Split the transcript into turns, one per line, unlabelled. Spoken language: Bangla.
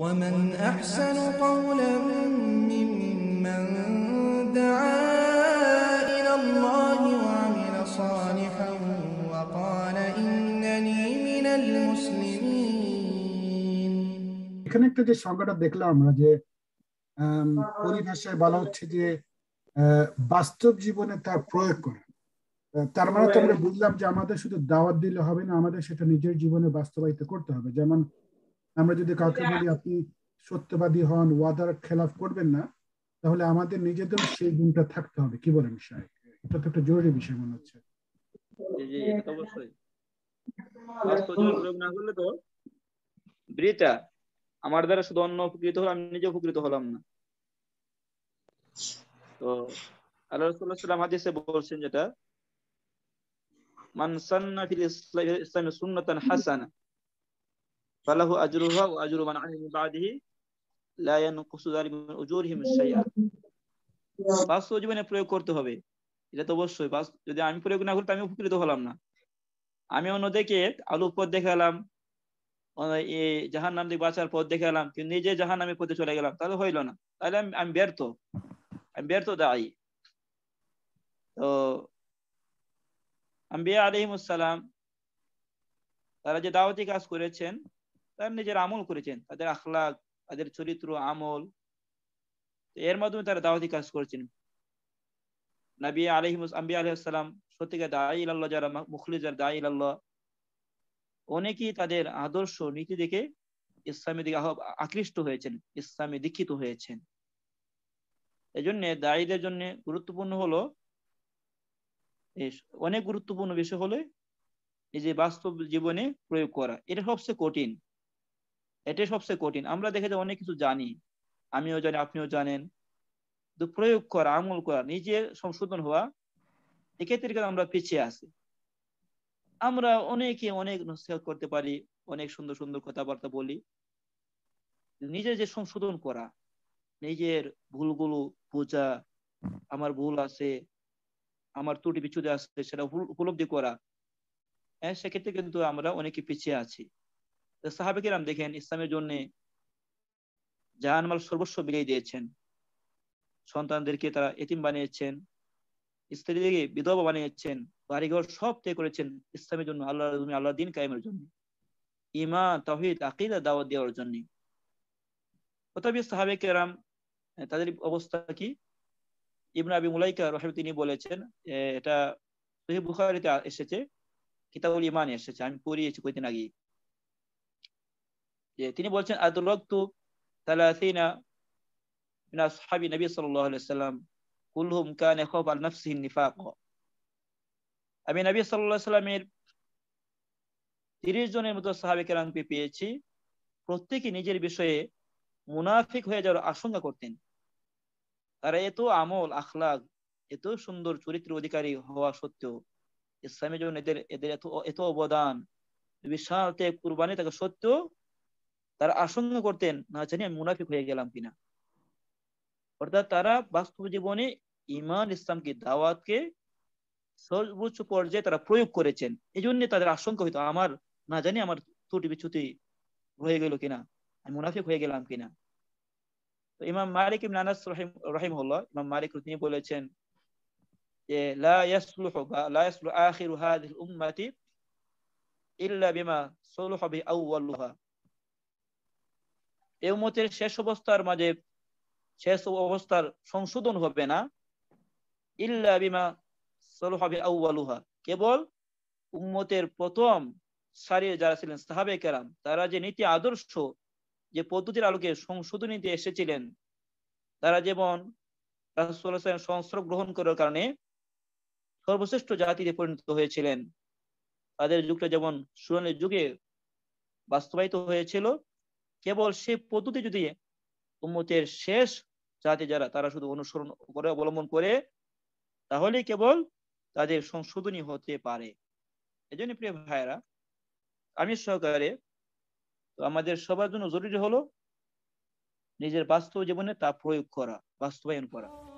ومن أحسن قولا ممن دعا إلى الله وعمل صالحا وقال إنني من المسلمين এখানে একটা যে সংখ্যাটা দেখলাম আমরা যে পরিভাষায় বলা হচ্ছে যে বাস্তব জীবনে তার প্রয়োগ করা তার মানে তো আমরা বুঝলাম যে আমাদের শুধু দাওয়াত দিলে হবে না আমাদের সেটা নিজের জীবনে বাস্তবায়িত করতে হবে যেমন আমরা যদি কাউকে বলি আপনি সত্যবাদী হন ওয়াদার খেলাফ করবেন না তাহলে আমাদের নিজেদের সেই গুণটা থাকতে হবে কি বলেন সাহেব এটা তো একটা জরুরি বিষয় মনে হচ্ছে আমার দ্বারা শুধু অন্য উপকৃত হলো আমি নিজে উপকৃত হলাম না তো আল্লাহ রসুল্লাহাম হাদিসে বলছেন যেটা মান সান্না ফিল সুন্নাতান হাসানা فله আজরুহা ওয়া من عمل من بعده لا ينقص ذلك من উজুরিহিম শাইআ বাস্তব জীবনে প্রয়োগ করতে হবে এটা তো অবশ্যই যদি আমি প্রয়োগ না করি আমি উপকৃত হলাম না আমি অন্যদেরকে আলুর পথ দেখালাম জাহান নাম থেকে বাঁচার পথ দেখালাম কিন্তু নিজে জাহান নামের পথে চলে গেলাম তাহলে হইল না তাহলে আমি আমি ব্যর্থ আমি ব্যর্থ দায়ী তো আম্বিয়া আলহিমুসালাম তারা যে দাওয়াতি কাজ করেছেন তারা নিজের আমল করেছেন তাদের আখলাগ তাদের চরিত্র আমল এর মাধ্যমে তারা দাওয়াতি কাজ করেছেন নাবি আলহিম আম্বি আলহিসাল্লাম সত্যিকার দায়ী আল্লাহ যারা মুখলিজার দায়ী আল্লাহ অনেকেই তাদের আদর্শ নীতি দেখে ইসলামী দিকে আকৃষ্ট হয়েছেন ইসলামে দীক্ষিত হয়েছেন এই জন্য দায়ীদের জন্য গুরুত্বপূর্ণ হলো অনেক গুরুত্বপূর্ণ বিষয় হলো নিজের বাস্তব জীবনে প্রয়োগ করা এটা সবচেয়ে কঠিন এটাই সবচেয়ে কঠিন আমরা দেখে যে অনেক কিছু জানি আমিও জানি আপনিও জানেন প্রয়োগ করা আমল করা নিজে সংশোধন হওয়া এক্ষেত্রে কিন্তু আমরা পিছিয়ে আছি আমরা অনেকে অনেক নসিহত করতে পারি অনেক সুন্দর সুন্দর কথাবার্তা বলি নিজের যে সংশোধন করা নিজের ভুলগুলো বোঝা আমার ভুল আছে আমার ত্রুটি বিচ্ছুদে আছে সেটা উপলব্ধি করা হ্যাঁ সেক্ষেত্রে কিন্তু আমরা অনেকে পিছিয়ে আছি সাহাবে কিরাম দেখেন ইসলামের জন্য জাহানমাল সর্বস্ব বিলিয়ে দিয়েছেন সন্তানদেরকে তারা এতিম বানিয়েছেন স্ত্রীদেরকে বিধবা বানিয়েছেন বাড়িঘর সব ত্যাগ করেছেন ইসলামের জন্য আল্লাহ আল্লাহ দিন কায়েমের জন্য ইমা তহিদ আকিদা দাওয়াত দেওয়ার জন্য তথাপি সাহাবে কেরাম তাদের অবস্থা কি ইবনা আবি মুলাইকা রহেব তিনি বলেছেন এটা বুখারিতে এসেছে কিতাবুল ইমান এসেছে আমি পড়িয়েছি কয়েকদিন আগে যে তিনি বলছেন আদুল নবী সাল্লাম কুলহুম আল নিফাক আমি নবী সাল্লামের জনের মতো পেয়েছি প্রত্যেকে নিজের বিষয়ে মুনাফিক হয়ে যাওয়ার আশঙ্কা করতেন তারা এত আমল আখলাক এত সুন্দর চরিত্র অধিকারী হওয়া সত্ত্বেও ইসলামের জন্য এদের এদের এত এত অবদান বিশাল ত্যাগ কুরবানি থাকা সত্ত্বেও তারা আশঙ্কা করতেন না জানি আমি মুনাফিক হয়ে গেলাম কিনা অর্থাৎ তারা বাস্তব জীবনে ইমান ইসলামকে দাওয়াতকে সর্বোচ্চ পর্যায়ে তারা প্রয়োগ করেছেন এই জন্য তাদের আশঙ্কা হইতো আমার না জানি আমার ত্রুটি বিচ্ছুতি হয়ে গেল কিনা আমি মুনাফিক হয়ে গেলাম কিনা তো ইমাম মালিক ইম নানাস রহিম রহিম হল ইমাম মালিক তিনি বলেছেন যে লা ইল্লা বিমা সলুহ বি আউওয়ালুহা এ উমতের শেষ অবস্থার মাঝে শেষ অবস্থার সংশোধন হবে না ইল্লা বিমা সলহাবি আউ্বালুহা কেবল উম্মতের প্রথম সারিয়ে যারা ছিলেন সাহাবে কেরাম তারা যে নীতি আদর্শ যে পদ্ধতির আলোকে সংশোধনীতে এসেছিলেন তারা যেমন সংস্রব গ্রহণ করার কারণে সর্বশ্রেষ্ঠ জাতিতে পরিণত হয়েছিলেন তাদের যুগটা যেমন সুরানের যুগে বাস্তবায়িত হয়েছিল কেবল সেই পদ্ধতি যদি উন্মতের শেষ জাতি যারা তারা শুধু অনুসরণ করে অবলম্বন করে তাহলে কেবল তাদের সংশোধনী হতে পারে এই জন্য প্রিয় ভাইয়েরা আমি সহকারে আমাদের সবার জন্য জরুরি হলো নিজের বাস্তব জীবনে তা প্রয়োগ করা বাস্তবায়ন করা